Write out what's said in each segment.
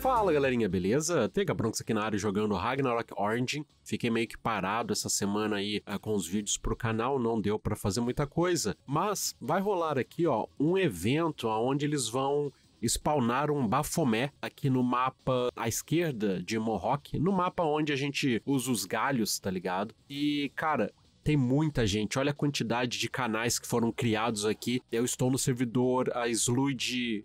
Fala galerinha, beleza? Tega Bronx aqui na área jogando Ragnarok Origin. Fiquei meio que parado essa semana aí eh, com os vídeos pro canal, não deu para fazer muita coisa, mas vai rolar aqui, ó, um evento onde eles vão spawnar um Bafomé aqui no mapa à esquerda de Mohawk, no mapa onde a gente usa os galhos, tá ligado? E, cara, tem muita gente. Olha a quantidade de canais que foram criados aqui. Eu estou no servidor a 1 e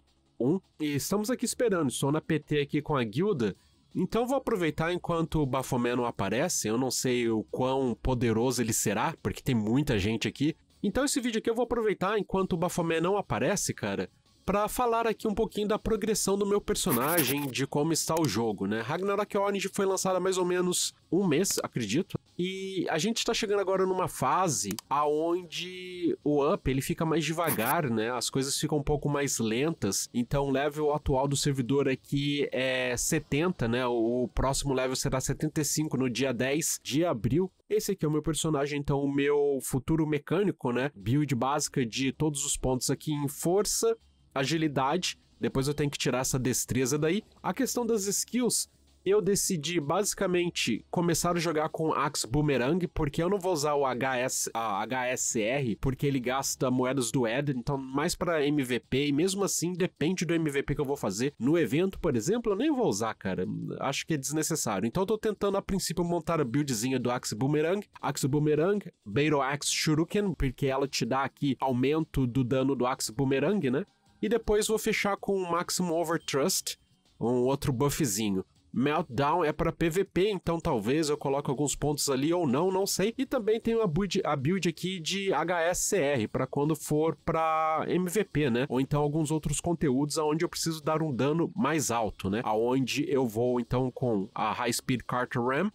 estamos aqui esperando. Estou na PT aqui com a guilda. Então vou aproveitar enquanto o Bafomé não aparece, eu não sei o quão poderoso ele será, porque tem muita gente aqui. Então esse vídeo aqui eu vou aproveitar enquanto o Bafomé não aparece, cara, para falar aqui um pouquinho da progressão do meu personagem, de como está o jogo, né? Ragnarok Orange foi lançada há mais ou menos um mês, acredito. E a gente está chegando agora numa fase aonde o up ele fica mais devagar, né? As coisas ficam um pouco mais lentas. Então o level atual do servidor aqui é 70, né? O próximo level será 75 no dia 10 de abril. Esse aqui é o meu personagem, então o meu futuro mecânico, né? Build básica de todos os pontos aqui em força, agilidade, depois eu tenho que tirar essa destreza daí. A questão das skills, eu decidi basicamente começar a jogar com Axe Boomerang, porque eu não vou usar o HS, a HSR, porque ele gasta moedas do Eden, então mais para MVP, e mesmo assim depende do MVP que eu vou fazer. No evento, por exemplo, eu nem vou usar, cara, acho que é desnecessário. Então eu tô tentando a princípio montar a buildzinha do Axe Boomerang, Axe Boomerang, Beiro Axe Shuriken, porque ela te dá aqui aumento do dano do Axe Boomerang, né? E depois vou fechar com o Maximum Overtrust, um outro buffzinho. Meltdown é para PVP, então talvez eu coloque alguns pontos ali ou não, não sei. E também tem uma build, a build aqui de HSCR para quando for para MVP, né? Ou então alguns outros conteúdos aonde eu preciso dar um dano mais alto, né? Aonde eu vou então com a High Speed Carter Ram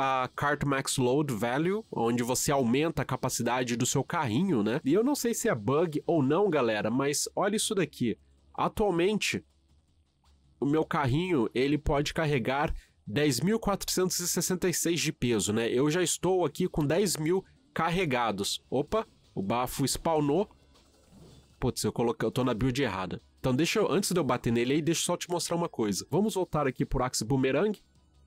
a Cart Max Load Value, onde você aumenta a capacidade do seu carrinho, né? E eu não sei se é bug ou não, galera, mas olha isso daqui. Atualmente, o meu carrinho, ele pode carregar 10.466 de peso, né? Eu já estou aqui com 10.000 mil carregados. Opa, o bafo spawnou. Putz, eu, coloquei, eu tô na build errada. Então deixa eu, antes de eu bater nele aí, deixa eu só te mostrar uma coisa. Vamos voltar aqui pro Axe Boomerang,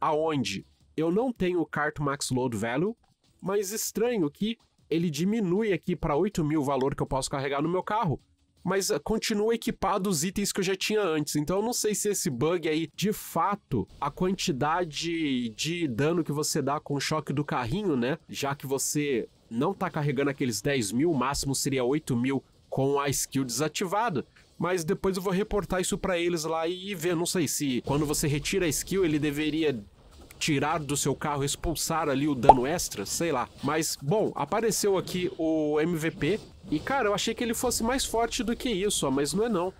aonde eu não tenho o Carto Max Load Value, mas estranho que ele diminui aqui para 8 mil o valor que eu posso carregar no meu carro. Mas ah, continua equipado os itens que eu já tinha antes. Então eu não sei se esse bug aí, de fato, a quantidade de dano que você dá com o choque do carrinho, né? Já que você não tá carregando aqueles 10 mil, o máximo seria 8 mil com a skill desativada. Mas depois eu vou reportar isso para eles lá e ver, não sei se quando você retira a skill ele deveria tirar do seu carro, expulsar ali o dano extra, sei lá. Mas, bom, apareceu aqui o MVP. E, cara, eu achei que ele fosse mais forte do que isso, mas não é não.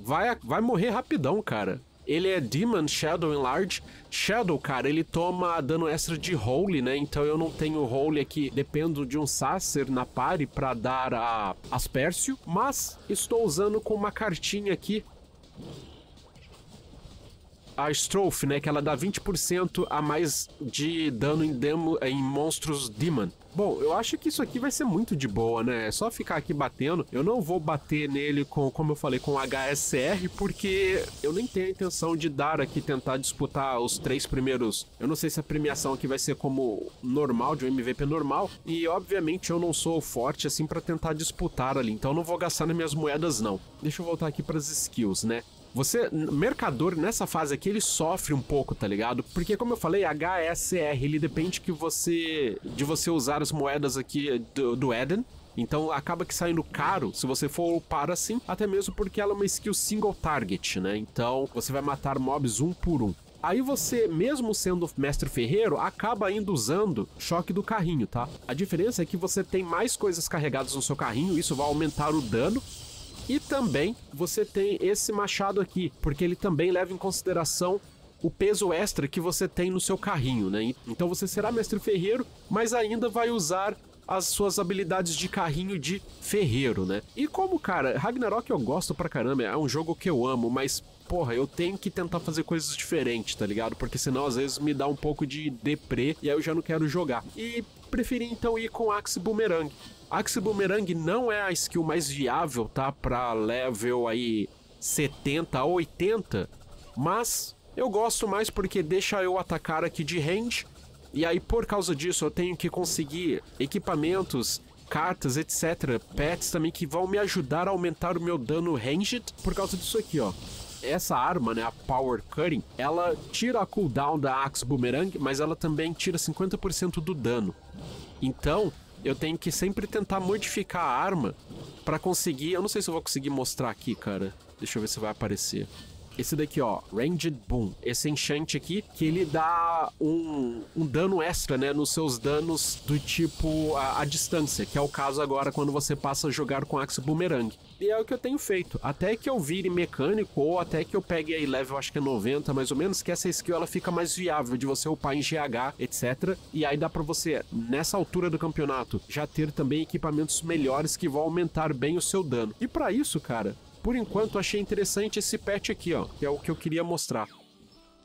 Vai, vai morrer rapidão, cara. Ele é Demon Shadow Enlarge. Shadow, cara, ele toma dano extra de Holy, né? Então eu não tenho Holy aqui. Dependo de um Sacer na pare para dar a Aspércio. Mas estou usando com uma cartinha aqui a Strophe, né? Que ela dá 20% a mais de dano em, demo, em monstros Demon. Bom, eu acho que isso aqui vai ser muito de boa, né? É só ficar aqui batendo. Eu não vou bater nele com, como eu falei, com HSR, porque eu nem tenho a intenção de dar aqui, tentar disputar os três primeiros. Eu não sei se a premiação aqui vai ser como normal, de um MVP normal. E obviamente eu não sou forte assim para tentar disputar ali. Então eu não vou gastar nas minhas moedas, não. Deixa eu voltar aqui para as skills, né? Você, mercador, nessa fase aqui, ele sofre um pouco, tá ligado? Porque, como eu falei, HSR, ele depende que você, de você usar as moedas aqui eh, do, do Eden, então acaba que saindo caro se você for upar assim, até mesmo porque ela é uma skill single target, né? Então você vai matar mobs um por um. Aí você, mesmo sendo mestre ferreiro, acaba ainda usando choque do carrinho, tá? A diferença é que você tem mais coisas carregadas no seu carrinho, isso vai aumentar o dano, e também você tem esse machado aqui, porque ele também leva em consideração o peso extra que você tem no seu carrinho, né? Então você será mestre ferreiro, mas ainda vai usar as suas habilidades de carrinho de ferreiro, né? E como, cara, Ragnarok eu gosto pra caramba, é um jogo que eu amo, mas porra, eu tenho que tentar fazer coisas diferentes, tá ligado? Porque senão às vezes me dá um pouco de deprê e aí eu já não quero jogar. E preferi então ir com Axe Boomerang. Axe Boomerang não é a skill mais viável, tá? Pra level aí 70 a 80, mas eu gosto mais porque deixa eu atacar aqui de range, e aí por causa disso eu tenho que conseguir equipamentos, cartas, etc, pets também que vão me ajudar a aumentar o meu dano ranged por causa disso aqui, ó essa arma, né, a Power Cutting, ela tira a cooldown da Axe Boomerang, mas ela também tira 50% do dano. Então, eu tenho que sempre tentar modificar a arma para conseguir. Eu não sei se eu vou conseguir mostrar aqui, cara. Deixa eu ver se vai aparecer. Esse daqui, ó, Ranged Boom. Esse enchante aqui, que ele dá um, um dano extra, né, nos seus danos do tipo a, a distância, que é o caso agora quando você passa a jogar com Axe Boomerang. E é o que eu tenho feito. Até que eu vire mecânico, ou até que eu pegue aí level, acho que é 90 mais ou menos, que essa skill ela fica mais viável de você upar em GH, etc. E aí dá para você, nessa altura do campeonato, já ter também equipamentos melhores que vão aumentar bem o seu dano. E para isso, cara, por enquanto, achei interessante esse pet aqui, ó, que é o que eu queria mostrar.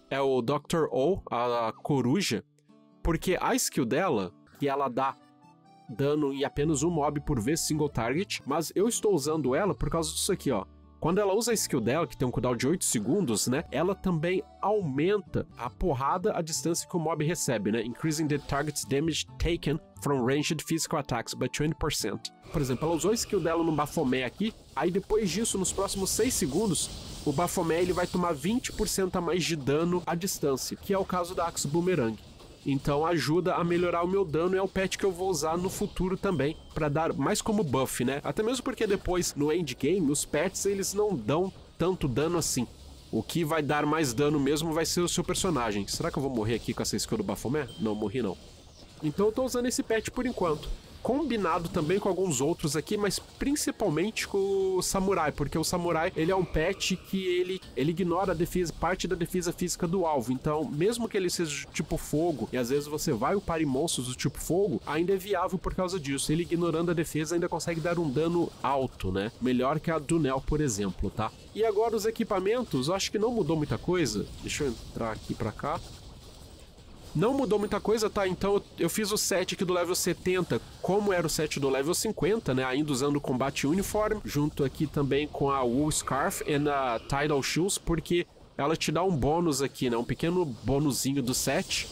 É o Dr. O, a coruja, porque a skill dela, que ela dá dano em apenas um mob por vez single target, mas eu estou usando ela por causa disso aqui, ó. Quando ela usa a skill dela, que tem um cooldown de 8 segundos, né? Ela também aumenta a porrada a distância que o mob recebe, né? Increasing the target's damage taken from ranged physical attacks by 20%. Por exemplo, ela usou a skill dela no Bafomé aqui, aí depois disso, nos próximos 6 segundos, o Bafomé ele vai tomar 20% a mais de dano à distância, que é o caso da Axe Boomerang. Então ajuda a melhorar o meu dano e é um pet que eu vou usar no futuro também para dar mais como buff, né? Até mesmo porque depois no endgame os pets eles não dão tanto dano assim. O que vai dar mais dano mesmo vai ser o seu personagem. Será que eu vou morrer aqui com essa skill do Bafomé? Não, morri não. Então eu tô usando esse pet por enquanto combinado também com alguns outros aqui, mas principalmente com o Samurai, porque o Samurai ele é um pet que ele, ele ignora a defesa, parte da defesa física do alvo. Então, mesmo que ele seja tipo fogo, e às vezes você vai upar em monstros do tipo fogo, ainda é viável por causa disso. Ele ignorando a defesa ainda consegue dar um dano alto, né? Melhor que a do Nel, por exemplo, tá? E agora os equipamentos, eu acho que não mudou muita coisa. Deixa eu entrar aqui para cá. Não mudou muita coisa, tá? Então eu fiz o set aqui do level 70, como era o set do level 50, né? Ainda usando o combate uniforme, junto aqui também com a Wool Scarf e a Tidal Shoes, porque ela te dá um bônus aqui, né? Um pequeno bônusinho do set.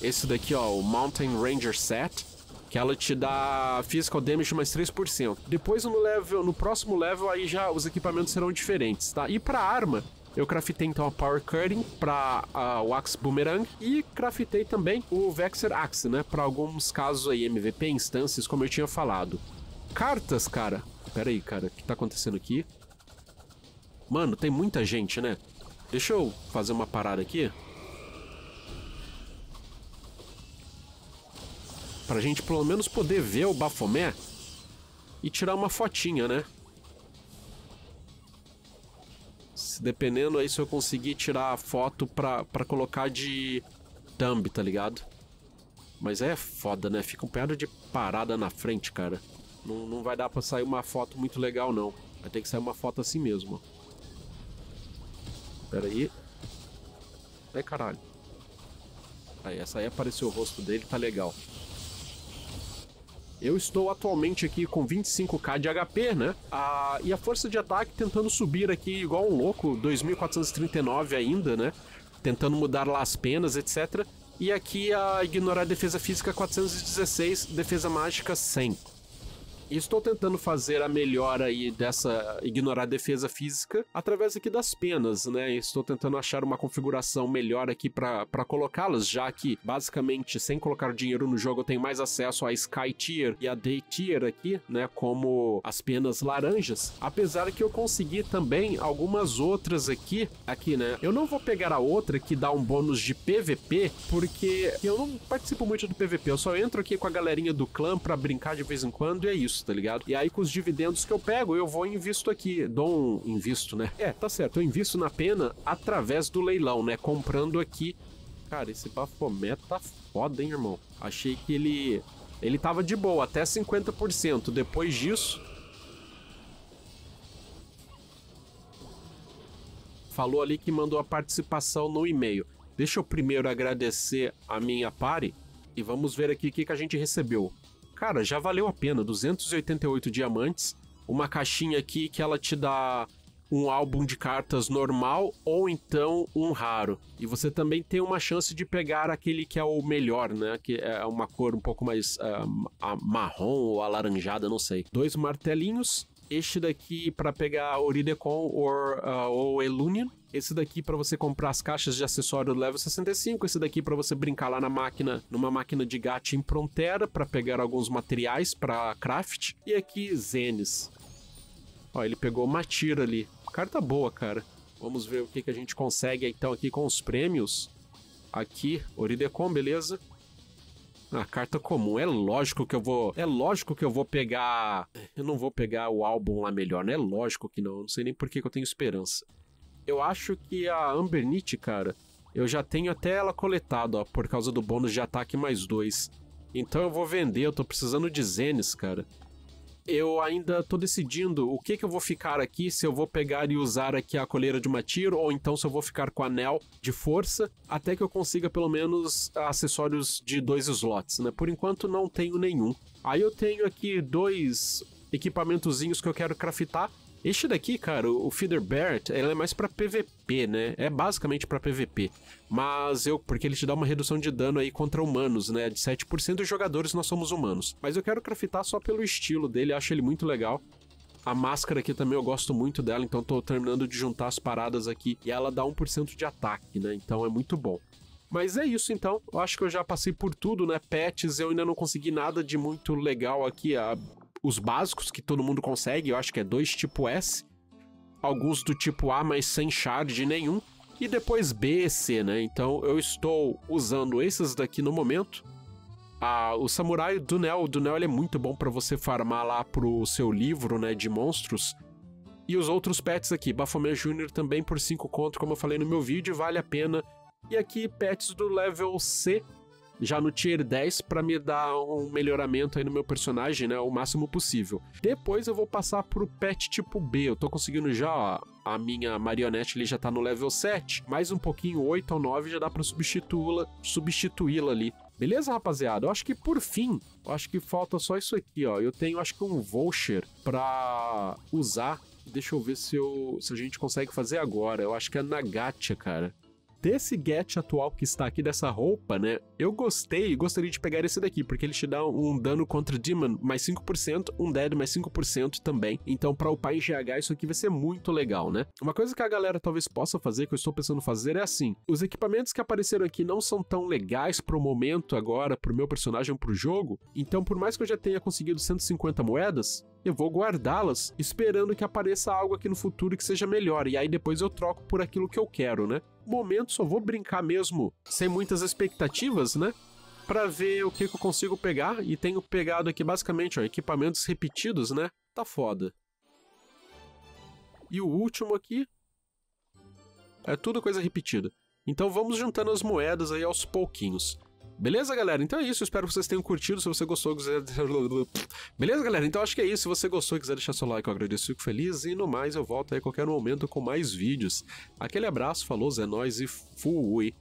Esse daqui, ó, o Mountain Ranger Set que ela te dá physical damage mais 3%. Depois no level, no próximo level aí já os equipamentos serão diferentes, tá? E para arma, eu craftei então a Power Cutting para o Axe Boomerang e craftei também o Vexer Axe, né? Para alguns casos aí, MVP, instâncias, como eu tinha falado. Cartas, cara. Pera aí, cara, o que tá acontecendo aqui? Mano, tem muita gente, né? Deixa eu fazer uma parada aqui. Pra gente pelo menos poder ver o Bafomé e tirar uma fotinha, né? dependendo aí se eu conseguir tirar a foto pra, pra colocar de thumb, tá ligado? Mas é foda, né? Fica um pedaço de parada na frente, cara. Não, não vai dar pra sair uma foto muito legal, não. Vai ter que sair uma foto assim mesmo. Pera aí. Ai, caralho. Aí, essa aí apareceu o rosto dele, tá legal. Eu estou atualmente aqui com 25k de HP, né? Ah, e a força de ataque tentando subir aqui igual um louco, 2439 ainda, né? Tentando mudar lá as penas, etc. E aqui a ignorar defesa física 416, defesa mágica 100 estou tentando fazer a melhora aí dessa ignorar a defesa física através aqui das penas, né? Estou tentando achar uma configuração melhor aqui para colocá-las, já que basicamente sem colocar dinheiro no jogo eu tenho mais acesso a Sky Tier e a Day Tier aqui, né? Como as penas laranjas. Apesar que eu consegui também algumas outras aqui, aqui, né? Eu não vou pegar a outra que dá um bônus de PVP, porque eu não participo muito do PVP, eu só entro aqui com a galerinha do clã para brincar de vez em quando e é isso isso, tá ligado? E aí com os dividendos que eu pego, eu vou e invisto aqui. Dou um invisto, né? É, tá certo. Eu invisto na pena através do leilão, né? Comprando aqui. Cara, esse bafomé tá foda, hein, irmão? Achei que ele... Ele tava de boa, até 50%. Depois disso... Falou ali que mandou a participação no e-mail. Deixa eu primeiro agradecer a minha pare e vamos ver aqui o que, que a gente recebeu. Cara, já valeu a pena. 288 diamantes, uma caixinha aqui que ela te dá um álbum de cartas normal ou então um raro. E você também tem uma chance de pegar aquele que é o melhor, né? Que é uma cor um pouco mais uh, marrom ou alaranjada, não sei. Dois martelinhos, este daqui para pegar Oridecon uh, ou Elunion. Esse daqui para você comprar as caixas de acessório do level 65. Esse daqui para você brincar lá na máquina, numa máquina de gato em fronteira para pegar alguns materiais para craft. E aqui Zenes. Ó, ele pegou uma tira ali. Carta boa, cara. Vamos ver o que, que a gente consegue então aqui com os prêmios. Aqui, Oridecon, beleza? a carta comum. É lógico que eu vou. É lógico que eu vou pegar. Eu não vou pegar o álbum lá melhor, né? É lógico que não. Eu não sei nem por que, que eu tenho esperança. Eu acho que a Ambernite, cara, eu já tenho até ela coletada, ó, por causa do bônus de ataque mais dois. Então eu vou vender, eu tô precisando de Zenes, cara eu ainda tô decidindo o que que eu vou ficar aqui, se eu vou pegar e usar aqui a coleira de uma tiro, ou então se eu vou ficar com anel de força, até que eu consiga pelo menos acessórios de dois slots, né? Por enquanto não tenho nenhum. Aí eu tenho aqui dois equipamentozinhos que eu quero craftar, este daqui, cara, o Feeder Bert, ela é mais para PVP, né? É basicamente para PVP. Mas eu, porque ele te dá uma redução de dano aí contra humanos, né? De 7% dos jogadores nós somos humanos. Mas eu quero craftar só pelo estilo dele, acho ele muito legal. A máscara aqui também eu gosto muito dela, então tô terminando de juntar as paradas aqui. E ela dá 1% de ataque, né? Então é muito bom. Mas é isso então, eu acho que eu já passei por tudo, né? Pets, eu ainda não consegui nada de muito legal aqui. A os básicos que todo mundo consegue, eu acho que é dois tipo S, alguns do tipo A, mas sem charge nenhum, e depois B e C, né? Então eu estou usando esses daqui no momento. Ah, o samurai do Nel, o Dunel ele é muito bom para você farmar lá pro seu livro, né, de monstros. E os outros pets aqui, Baphomet Jr. também por 5 conto, como eu falei no meu vídeo, vale a pena. E aqui pets do level C, já no tier 10 para me dar um melhoramento aí no meu personagem, né, o máximo possível. Depois eu vou passar pro pet tipo B, eu tô conseguindo já, ó, a minha marionete ali já tá no level 7, mais um pouquinho, 8 ou 9 já dá para substituí-la, substituí-la ali. Beleza, rapaziada? Eu acho que por fim, eu acho que falta só isso aqui, ó. Eu tenho acho que um voucher para usar. Deixa eu ver se eu se a gente consegue fazer agora. Eu acho que é na Gacha, cara. Desse get atual que está aqui, dessa roupa, né? Eu gostei e gostaria de pegar esse daqui, porque ele te dá um dano contra Demon mais 5%, um Dead mais 5% também. Então, para upar em GH, isso aqui vai ser muito legal, né? Uma coisa que a galera talvez possa fazer, que eu estou pensando fazer, é assim. Os equipamentos que apareceram aqui não são tão legais para o momento agora, para o meu personagem, para o jogo. Então, por mais que eu já tenha conseguido 150 moedas, eu vou guardá-las, esperando que apareça algo aqui no futuro que seja melhor, e aí depois eu troco por aquilo que eu quero, né? Momento só vou brincar mesmo, sem muitas expectativas, né? Para ver o que, que eu consigo pegar, e tenho pegado aqui basicamente ó, equipamentos repetidos, né? Tá foda. E o último aqui é tudo coisa repetida. Então vamos juntando as moedas aí aos pouquinhos. Beleza, galera? Então é isso. Espero que vocês tenham curtido. Se você gostou, quiser. Beleza, galera? Então acho que é isso. Se você gostou, quiser deixar seu like, eu agradeço, fico feliz. E no mais, eu volto aí a qualquer momento com mais vídeos. Aquele abraço, falou, é nóis e fui.